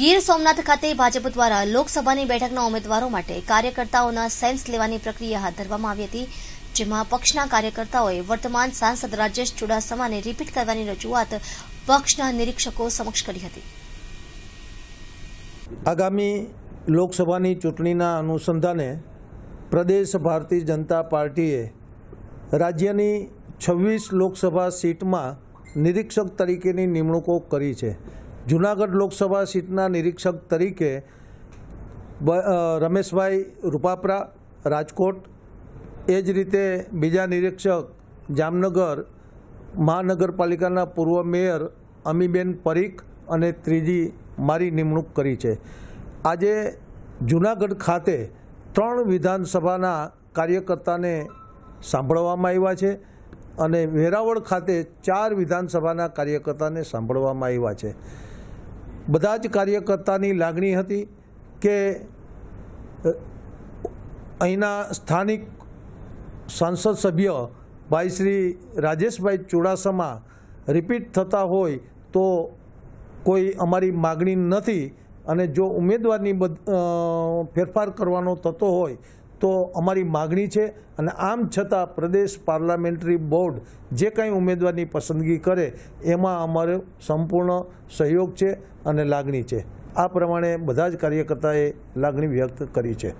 ગીર સોમનાથ ખાતે ભાજપ દ્વારા લોકસભાની બેઠકના ઉમેદવારો માટે કાર્યકર્તાઓના સેન્સ લેવાની પ્રક્રિયા હાથ ધરવામાં આવી હતી જેમાં પક્ષના કાર્યકર્તાઓએ વર્તમાન સાંસદ રાજેશ ચુડાસમાને રિપીટ કરવાની રજૂઆત પક્ષના નિરીક્ષકો સમક્ષ કરી હતી આગામી લોકસભાની ચૂંટણીના અનુસંધાને પ્રદેશ ભારતીય જનતા પાર્ટીએ રાજ્યની છવ્વીસ લોકસભા સીટમાં નિરીક્ષક તરીકેની નિમણૂકો કરી છે જૂનાગઢ લોકસભા સીટના નિરીક્ષક તરીકે રમેશભાઈ રૂપાપરા રાજકોટ એ જ રીતે બીજા નિરીક્ષક જામનગર મહાનગરપાલિકાના પૂર્વ મેયર અમીબેન પરીખ અને ત્રીજી મારી નિમણૂક કરી છે આજે જૂનાગઢ ખાતે ત્રણ વિધાનસભાના કાર્યકર્તાને સાંભળવામાં આવ્યા છે અને વેરાવળ ખાતે ચાર વિધાનસભાના કાર્યકર્તાને સાંભળવામાં આવ્યા છે બધા જ કાર્યકર્તાની લાગણી હતી કે અહીંના સ્થાનિક સાંસદ સભ્ય ભાઈ શ્રી રાજેશભાઈ ચુડાસમા રિપીટ થતા હોય તો કોઈ અમારી માગણી નથી અને જો ઉમેદવારની ફેરફાર કરવાનો થતો હોય તો અમારી માગણી છે અને આમ છતાં પ્રદેશ પાર્લામેન્ટરી બોર્ડ જે કાંઈ ઉમેદવારની પસંદગી કરે એમાં અમારો સંપૂર્ણ સહયોગ છે અને લાગણી છે આ પ્રમાણે બધા જ કાર્યકર્તાએ લાગણી વ્યક્ત કરી છે